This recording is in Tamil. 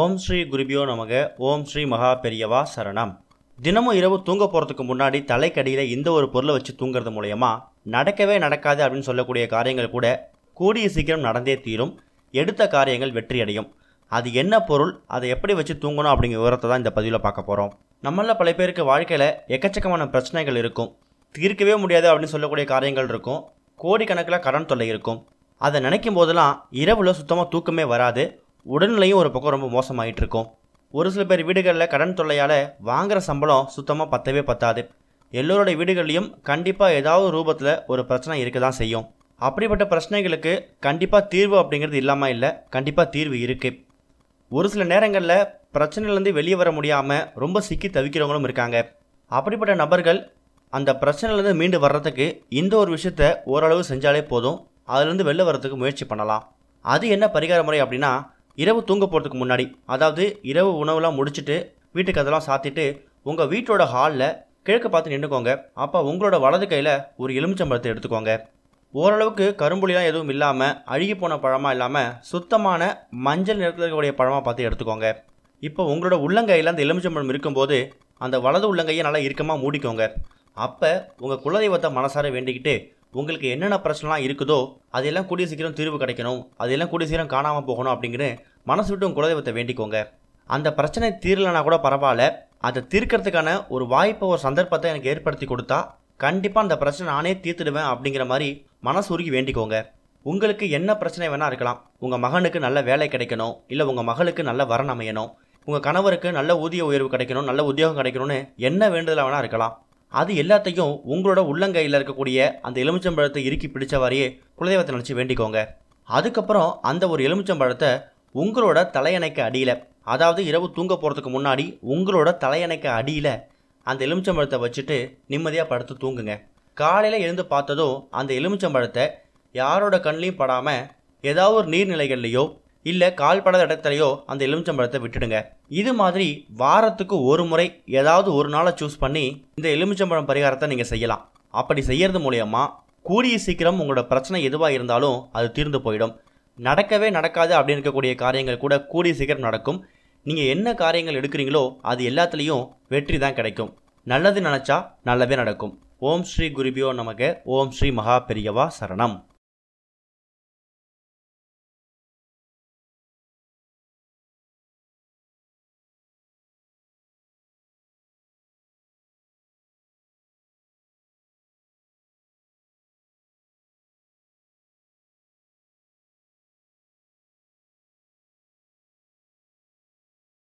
ஓம் ஸ்ரீ குருபியோ நமக ஓம் ஸ்ரீ மகா பெரியவா சரணம் தினமும் இரவு தூங்க போகிறதுக்கு முன்னாடி தலைக்கடியில் இந்த ஒரு பொருளை வச்சு தூங்குறது மூலயமா நடக்கவே நடக்காது அப்படின்னு சொல்லக்கூடிய காரியங்கள் கூட கூடிய சீக்கிரம் நடந்தே தீரும் எடுத்த காரியங்கள் வெற்றி அடையும் அது என்ன பொருள் அதை எப்படி வச்சு தூங்கணும் அப்படிங்கிற விவரத்தை தான் இந்த பதிவில் பார்க்க போகிறோம் நம்மள பல பேருக்கு வாழ்க்கையில் எக்கச்சக்கமான பிரச்சனைகள் இருக்கும் தீர்க்கவே முடியாது அப்படின்னு சொல்லக்கூடிய காரியங்கள் இருக்கும் கோடிக்கணக்கில் கடன் தொல்லை இருக்கும் அதை நினைக்கும் போதெல்லாம் இரவில் சுத்தமாக தூக்கமே வராது உடல்நிலையும் ஒரு பக்கம் ரொம்ப மோசமாயிட்டு இருக்கும் ஒரு சில பேர் வீடுகளில் கடன் தொல்லையால் வாங்குகிற சம்பளம் சுத்தமாக பத்தவே பத்தாது எல்லோருடைய வீடுகள்லையும் கண்டிப்பாக ஏதாவது ரூபத்தில் ஒரு பிரச்சனை இருக்க தான் செய்யும் அப்படிப்பட்ட பிரச்சனைகளுக்கு கண்டிப்பாக தீர்வு அப்படிங்கிறது இல்லாமல் இல்லை கண்டிப்பாக தீர்வு இருக்குது ஒரு சில நேரங்களில் பிரச்சனையிலேருந்து வெளியே வர முடியாமல் ரொம்ப சிக்கி தவிக்கிறவங்களும் இருக்காங்க அப்படிப்பட்ட நபர்கள் அந்த பிரச்சனையிலேருந்து மீண்டு வர்றதுக்கு இந்த ஒரு விஷயத்த ஓரளவு செஞ்சாலே போதும் அதுலேருந்து வெளில வர்றதுக்கு முயற்சி பண்ணலாம் அது என்ன பரிகார முறை அப்படின்னா இரவு தூங்க போகிறதுக்கு முன்னாடி அதாவது இரவு உணவுலாம் முடிச்சுட்டு வீட்டுக்கு அதெல்லாம் சாத்திட்டு உங்கள் வீட்டோட ஹாலில் கிழக்கு பார்த்து நின்றுக்கோங்க அப்போ உங்களோட வலது கையில் ஒரு எலுமிச்சம்பழத்தை எடுத்துக்கோங்க ஓரளவுக்கு கரும்புலாம் எதுவும் இல்லாமல் அழுகி போன பழமாக இல்லாமல் சுத்தமான மஞ்சள் நிறத்தில் இருக்கக்கூடிய பழமாக பார்த்து எடுத்துக்கோங்க இப்போ உங்களோட உள்ளங்கையில் அந்த எலுமிச்சம்பழம் இருக்கும்போது அந்த வலது உள்ளங்கையை நல்லா இறுக்கமாக மூடிக்கோங்க அப்போ உங்கள் குலதெய்வத்தை மனசார வேண்டிக்கிட்டு உங்களுக்கு என்னென்ன பிரச்சனைலாம் இருக்குதோ அதெல்லாம் கூடிய சீக்கிரம் தீர்வு கிடைக்கணும் அதெல்லாம் கூடிய சீக்கிரம் காணாமல் போகணும் அப்படிங்கிற மனசு விட்டு உங்கள் குலதெய்வத்தை வேண்டிக்கோங்க அந்த பிரச்சனை தீரலைனா கூட பரவாயில்ல அதை தீர்க்கறதுக்கான ஒரு வாய்ப்பை ஒரு சந்தர்ப்பத்தை எனக்கு ஏற்படுத்தி கொடுத்தா கண்டிப்பாக அந்த பிரச்சனை நானே தீர்த்துடுவேன் அப்படிங்கிற மாதிரி மனசு உருகி வேண்டிக்கோங்க உங்களுக்கு என்ன பிரச்சனை வேணால் இருக்கலாம் உங்கள் மகனுக்கு நல்ல வேலை கிடைக்கணும் இல்லை உங்கள் மகளுக்கு நல்ல வரன் அமையணும் உங்கள் கணவருக்கு நல்ல ஊதிய உயர்வு கிடைக்கணும் நல்ல உத்தியோகம் கிடைக்கணும்னு என்ன வேண்டுதலாக வேணால் இருக்கலாம் அது எல்லாத்தையும் உங்களோட உள்ளங்கையில் இருக்கக்கூடிய அந்த எலுமிச்சம்பழத்தை இறுக்கி பிடிச்சவாரியே குலதெய்வத்தை நினச்சி வேண்டிக்கோங்க அதுக்கப்புறம் அந்த ஒரு எலுமிச்சம்பழத்தை உங்களோட தலையணைக்கு அடியில் அதாவது இரவு தூங்க போகிறதுக்கு முன்னாடி உங்களோட தலையணைக்கு அடியில் அந்த எலுமிச்சம்பழத்தை வச்சுட்டு நிம்மதியாக படுத்து தூங்குங்க காலையில் எழுந்து பார்த்ததும் அந்த எலுமிச்சம்பழத்தை யாரோட கண்ணையும் படாமல் ஏதாவது ஒரு நீர்நிலைகள்லையோ இல்லை கால் படாத இடத்துலையோ அந்த எலுமிச்சம்பழத்தை விட்டுடுங்க இது மாதிரி வாரத்துக்கு ஒரு முறை ஏதாவது ஒரு நாளை சூஸ் பண்ணி இந்த எலுமிச்சம்பழம் பரிகாரத்தை நீங்கள் செய்யலாம் அப்படி செய்யறது மூலயமா கூடிய சீக்கிரம் உங்களோட பிரச்சனை எதுவாக இருந்தாலும் அது தீர்ந்து போயிடும் நடக்கவே நடக்காது அப்படின்னு இருக்கக்கூடிய காரியங்கள் கூட கூடிய சீக்கிரம் நடக்கும் நீங்கள் என்ன காரியங்கள் எடுக்கிறீங்களோ அது எல்லாத்துலேயும் வெற்றி தான் கிடைக்கும் நல்லது நினச்சா நல்லாவே நடக்கும் ஓம் ஸ்ரீ குருபியோ நமக்கு ஓம் ஸ்ரீ மகா பெரியவா சரணம்